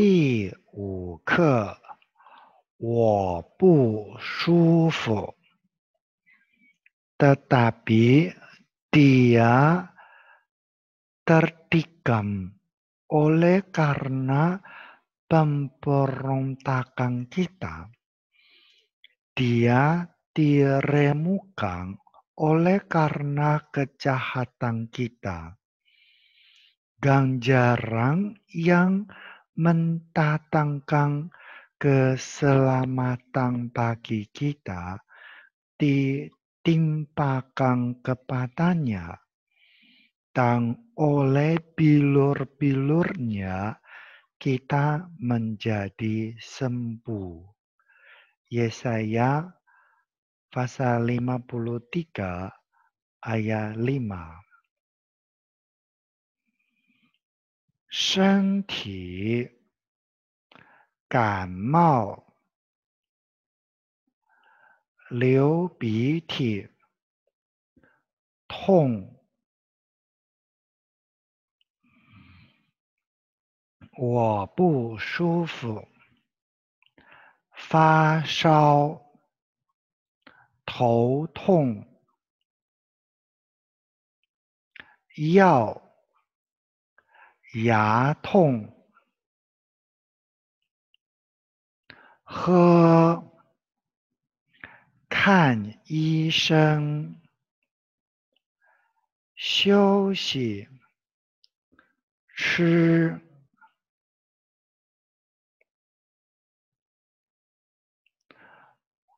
第五课，我不舒服。Tetapi dia tertikam oleh karena pemberontakan kita. Dia diremukan oleh karena kejahatan kita. Ganjaran yang mentatangkan keselamatan bagi kita ditimpakan kepadanya dan oleh bilur-bilurnya kita menjadi sembuh. Yesaya pasal 53 ayat 5. 身体感冒，流鼻涕，痛，我不舒服，发烧，头痛，药。牙痛，喝，看医生，休息，吃。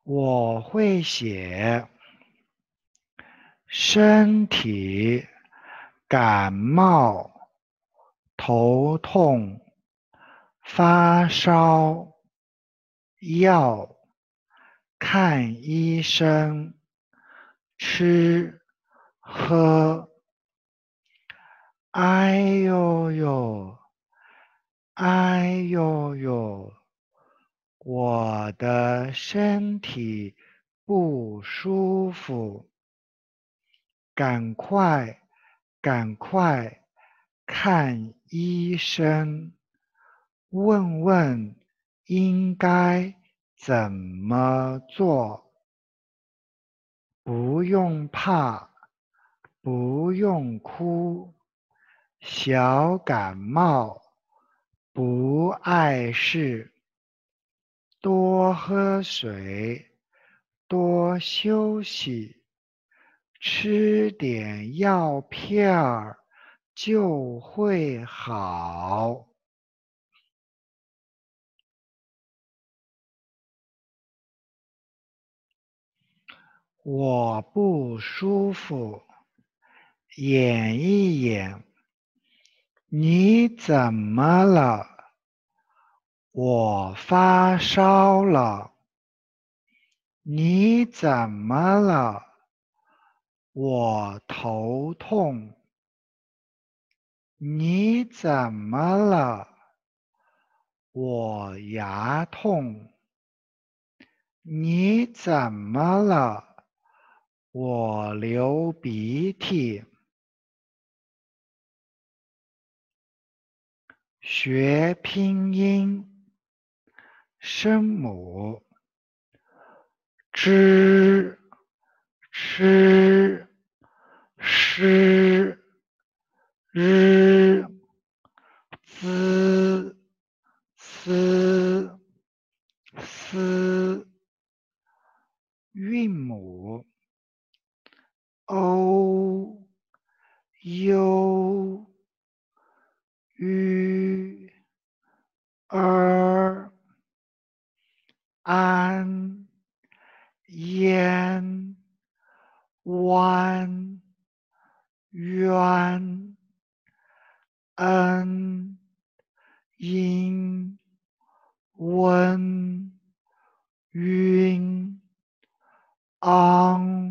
我会写。身体，感冒。头痛，发烧，要看医生，吃喝。哎呦呦，哎呦呦，我的身体不舒服，赶快，赶快。看医生，问问应该怎么做。不用怕，不用哭，小感冒不碍事。多喝水，多休息，吃点药片儿。就会好。我不舒服，演一演。你怎么了？我发烧了。你怎么了？我头痛。你怎么了？我牙痛。你怎么了？我流鼻涕。学拼音，声母，zh，sh，sh。o u y r an yan wan yuan en yin wen yun ang